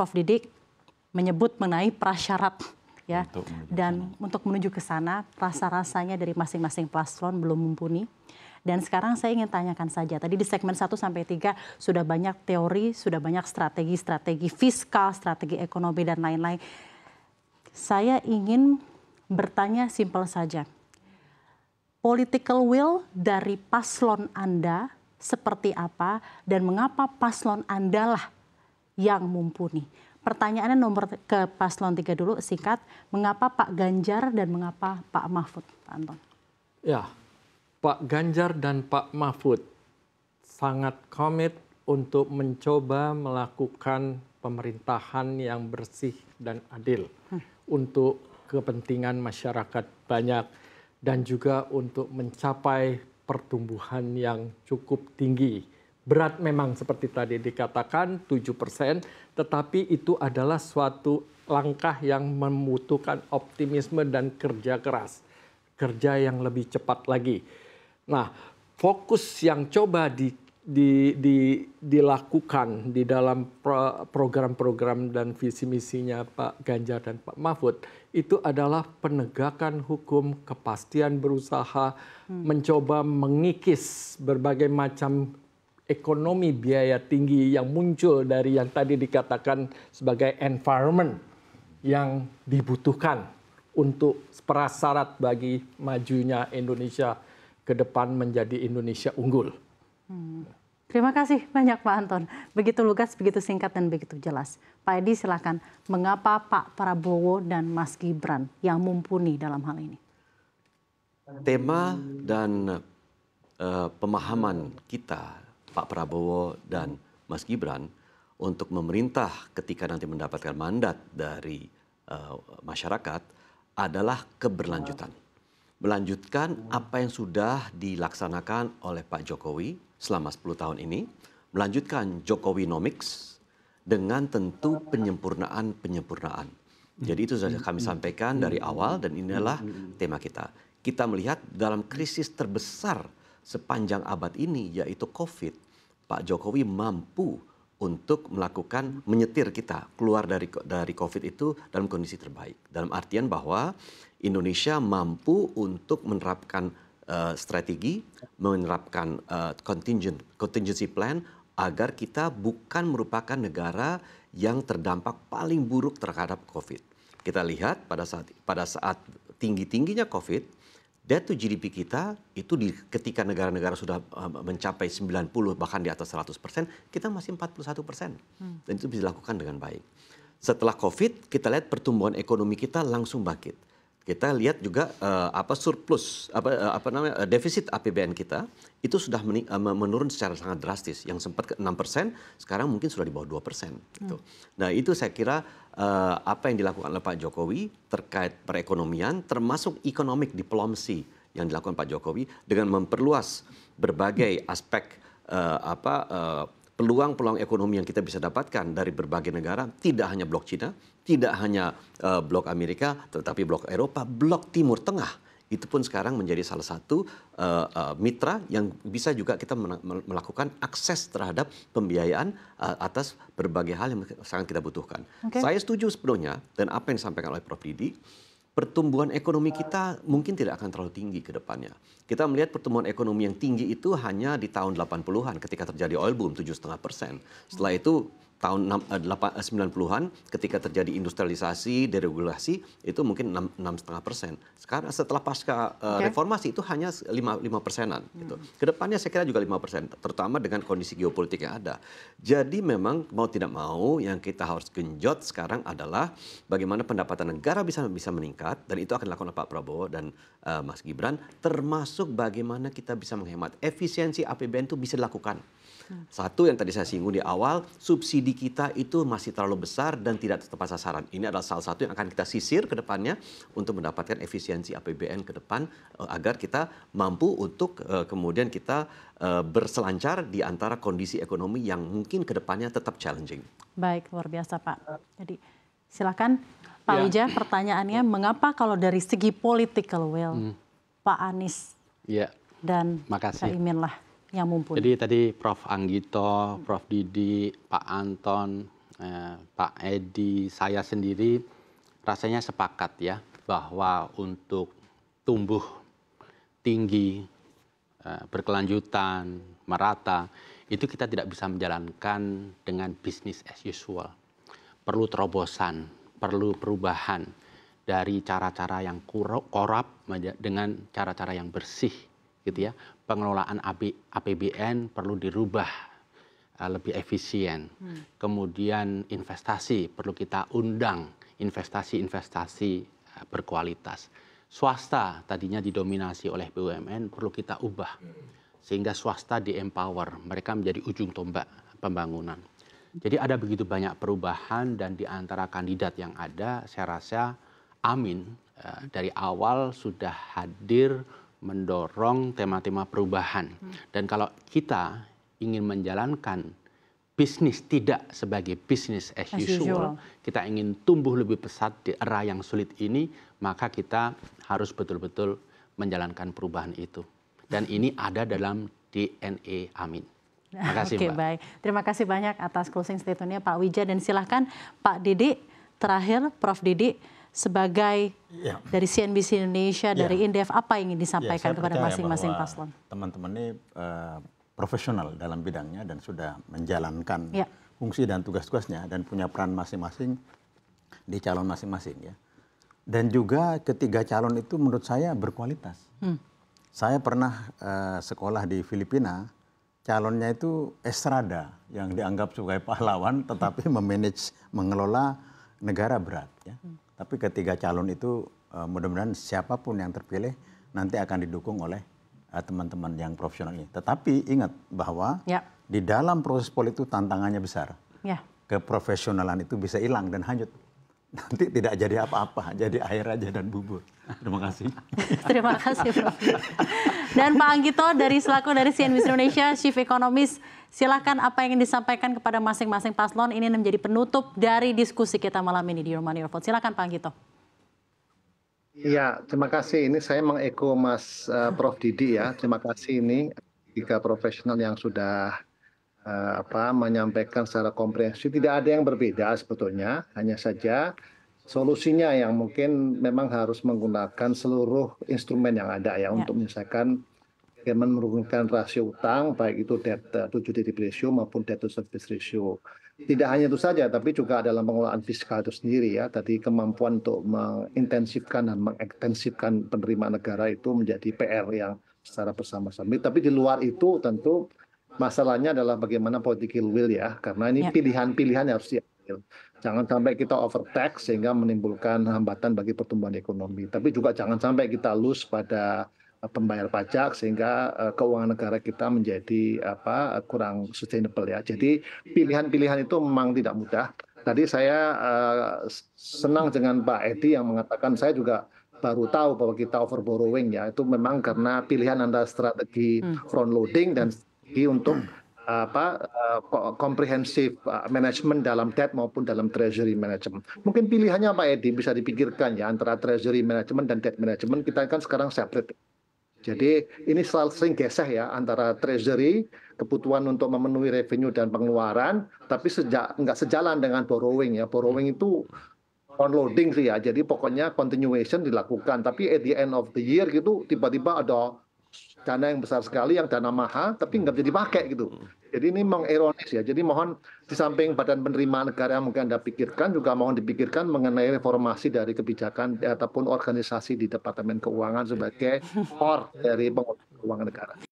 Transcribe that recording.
Prof Didik menyebut mengenai prasyarat ya untuk dan sana. untuk menuju ke sana rasa-rasanya dari masing-masing paslon belum mumpuni. Dan sekarang saya ingin tanyakan saja, tadi di segmen 1 sampai 3 sudah banyak teori, sudah banyak strategi-strategi fiskal, strategi ekonomi dan lain-lain. Saya ingin bertanya simpel saja. Political will dari paslon Anda seperti apa dan mengapa paslon Anda yang mumpuni. Pertanyaannya nomor ke paslon tiga dulu singkat, mengapa Pak Ganjar dan mengapa Pak Mahfud, Pak Anton? Ya, Pak Ganjar dan Pak Mahfud sangat komit untuk mencoba melakukan pemerintahan yang bersih dan adil hmm. untuk kepentingan masyarakat banyak dan juga untuk mencapai pertumbuhan yang cukup tinggi berat memang seperti tadi dikatakan 7%, tetapi itu adalah suatu langkah yang membutuhkan optimisme dan kerja keras. Kerja yang lebih cepat lagi. Nah, fokus yang coba di, di, di, dilakukan di dalam program-program dan visi misinya Pak Ganjar dan Pak Mahfud itu adalah penegakan hukum, kepastian berusaha, hmm. mencoba mengikis berbagai macam ekonomi biaya tinggi yang muncul dari yang tadi dikatakan sebagai environment yang dibutuhkan untuk prasyarat bagi majunya Indonesia ke depan menjadi Indonesia unggul. Hmm. Terima kasih banyak Pak Anton. Begitu lugas, begitu singkat dan begitu jelas. Pak Edi silakan. Mengapa Pak Prabowo dan Mas Gibran yang mumpuni dalam hal ini? Tema dan uh, pemahaman kita Pak Prabowo dan Mas Gibran untuk memerintah ketika nanti mendapatkan mandat dari uh, masyarakat adalah keberlanjutan. Melanjutkan apa yang sudah dilaksanakan oleh Pak Jokowi selama 10 tahun ini, melanjutkan Jokowi Nomics dengan tentu penyempurnaan-penyempurnaan. Jadi itu sudah kami sampaikan dari awal dan inilah tema kita. Kita melihat dalam krisis terbesar sepanjang abad ini yaitu Covid, Pak Jokowi mampu untuk melakukan menyetir kita keluar dari dari Covid itu dalam kondisi terbaik. Dalam artian bahwa Indonesia mampu untuk menerapkan uh, strategi, menerapkan uh, contingent contingency plan agar kita bukan merupakan negara yang terdampak paling buruk terhadap Covid. Kita lihat pada saat pada saat tinggi-tingginya Covid, debt to GDP kita itu di ketika negara-negara sudah eh, mencapai 90 bahkan di atas 100 persen, kita masih 41 persen. Hmm. Dan itu bisa dilakukan dengan baik. Setelah COVID, kita lihat pertumbuhan ekonomi kita langsung bangkit kita lihat juga uh, apa surplus apa uh, apa namanya uh, defisit APBN kita itu sudah uh, menurun secara sangat drastis yang sempat ke persen sekarang mungkin sudah di bawah 2% gitu. Hmm. Nah, itu saya kira uh, apa yang dilakukan oleh Pak Jokowi terkait perekonomian termasuk economic diplomacy yang dilakukan Pak Jokowi dengan memperluas berbagai aspek uh, apa uh, peluang-peluang ekonomi yang kita bisa dapatkan dari berbagai negara tidak hanya blok Cina, tidak hanya uh, blok Amerika, tetapi blok Eropa, blok Timur Tengah itu pun sekarang menjadi salah satu uh, uh, mitra yang bisa juga kita melakukan akses terhadap pembiayaan uh, atas berbagai hal yang sangat kita butuhkan. Okay. Saya setuju sepenuhnya dan apa yang disampaikan oleh Prof Didi pertumbuhan ekonomi kita mungkin tidak akan terlalu tinggi ke depannya. Kita melihat pertumbuhan ekonomi yang tinggi itu hanya di tahun 80-an ketika terjadi oil boom 7,5 persen. Setelah itu tahun 90-an eh, eh, ketika terjadi industrialisasi, deregulasi itu mungkin 6,5 persen. Sekarang setelah pasca eh, okay. reformasi itu hanya 5, 5 persenan. Gitu. Hmm. Gitu. Kedepannya saya kira juga 5 persen, terutama dengan kondisi geopolitik yang ada. Jadi memang mau tidak mau yang kita harus genjot sekarang adalah bagaimana pendapatan negara bisa bisa meningkat dan itu akan dilakukan oleh Pak Prabowo dan uh, Mas Gibran, termasuk bagaimana kita bisa menghemat efisiensi APBN itu bisa dilakukan. Satu yang tadi saya singgung di awal, subsidi kita itu masih terlalu besar dan tidak tepat sasaran. Ini adalah salah satu yang akan kita sisir ke depannya untuk mendapatkan efisiensi APBN ke depan eh, agar kita mampu untuk eh, kemudian kita eh, berselancar di antara kondisi ekonomi yang mungkin ke depannya tetap challenging. Baik, luar biasa Pak. Jadi silakan Pak ya. pertanyaannya ya. mengapa kalau dari segi political will hmm. Pak Anies ya. dan Makasih. Imin lah jadi tadi prof anggito prof didi pak anton eh, pak edi saya sendiri rasanya sepakat ya bahwa untuk tumbuh tinggi eh, berkelanjutan merata itu kita tidak bisa menjalankan dengan bisnis as usual perlu terobosan perlu perubahan dari cara-cara yang korup dengan cara-cara yang bersih gitu ya. Pengelolaan APBN perlu dirubah eh, lebih efisien. Hmm. Kemudian investasi perlu kita undang investasi-investasi eh, berkualitas. Swasta tadinya didominasi oleh BUMN perlu kita ubah hmm. sehingga swasta di empower, mereka menjadi ujung tombak pembangunan. Jadi ada begitu banyak perubahan dan di antara kandidat yang ada saya rasa Amin eh, dari awal sudah hadir mendorong tema-tema perubahan. Dan kalau kita ingin menjalankan bisnis tidak sebagai bisnis as, as usual, usual, kita ingin tumbuh lebih pesat di era yang sulit ini, maka kita harus betul-betul menjalankan perubahan itu. Dan ini ada dalam DNA Amin. Terima kasih, Oke, Mbak. baik. Terima kasih banyak atas closing statementnya Pak Wija dan silahkan Pak Didi terakhir Prof Didi sebagai ya. dari CNBC Indonesia, ya. dari Indef, apa yang ingin ya, disampaikan ya, kepada masing-masing paslon? Teman-teman ini uh, profesional dalam bidangnya dan sudah menjalankan ya. fungsi dan tugas-tugasnya dan punya peran masing-masing di calon masing-masing ya. Dan juga ketiga calon itu menurut saya berkualitas. Hmm. Saya pernah uh, sekolah di Filipina, calonnya itu estrada yang dianggap sebagai pahlawan tetapi memanage mengelola negara berat ya. Hmm tapi ketiga calon itu eh, mudah-mudahan siapapun yang terpilih nanti akan didukung oleh eh, teman-teman yang profesional ini. Tetapi ingat bahwa ya. di dalam proses politik itu tantangannya besar. Ya. Keprofesionalan itu bisa hilang dan hanyut nanti tidak jadi apa-apa, jadi air aja dan bubur. Terima kasih. Terima kasih, Prof. Dan Pak Anggito dari selaku dari CNBC Indonesia, Chief Economist, silakan apa yang ingin disampaikan kepada masing-masing paslon ini menjadi penutup dari diskusi kita malam ini di Your Money Your Vote. Silakan Pak Anggito. Ya, terima kasih. Ini saya mengeko Mas uh, Prof. Didi ya. Terima kasih ini tiga profesional yang sudah Eh, apa menyampaikan secara komprehensif tidak ada yang berbeda sebetulnya hanya saja solusinya yang mungkin memang harus menggunakan seluruh instrumen yang ada ya, ya. untuk menyelesaikan bagaimana menurunkan rasio utang baik itu debt to GDP ratio maupun debt to service ratio. Tidak hanya itu saja tapi juga dalam pengelolaan fiskal itu sendiri ya tadi kemampuan untuk mengintensifkan dan mengekstensifkan penerimaan negara itu menjadi PR yang secara bersama-sama. Tapi di luar itu tentu masalahnya adalah bagaimana political will ya, karena ini ya. pilihan-pilihan yang harus diambil. Jangan sampai kita overtax sehingga menimbulkan hambatan bagi pertumbuhan ekonomi. Tapi juga jangan sampai kita lose pada eh, pembayar pajak sehingga eh, keuangan negara kita menjadi apa kurang sustainable ya. Jadi pilihan-pilihan itu memang tidak mudah. Tadi saya eh, senang dengan Pak Edi yang mengatakan saya juga baru tahu bahwa kita over borrowing ya itu memang karena pilihan antara strategi hmm. front loading dan untuk apa eh, komprehensif eh, manajemen dalam debt maupun dalam treasury management. Mungkin pilihannya Pak Edi bisa dipikirkan ya antara treasury management dan debt management kita kan sekarang separate. Jadi ini selalu sering gesek ya antara treasury kebutuhan untuk memenuhi revenue dan pengeluaran, tapi sejak nggak sejalan dengan borrowing ya. Borrowing itu onloading sih ya. Jadi pokoknya continuation dilakukan, tapi at the end of the year gitu tiba-tiba ada dana yang besar sekali, yang dana mahal, tapi nggak jadi pakai gitu. Jadi ini mengironis ya. Jadi mohon di samping badan penerima negara yang mungkin Anda pikirkan, juga mohon dipikirkan mengenai reformasi dari kebijakan ataupun organisasi di Departemen Keuangan sebagai core dari pengelolaan keuangan negara.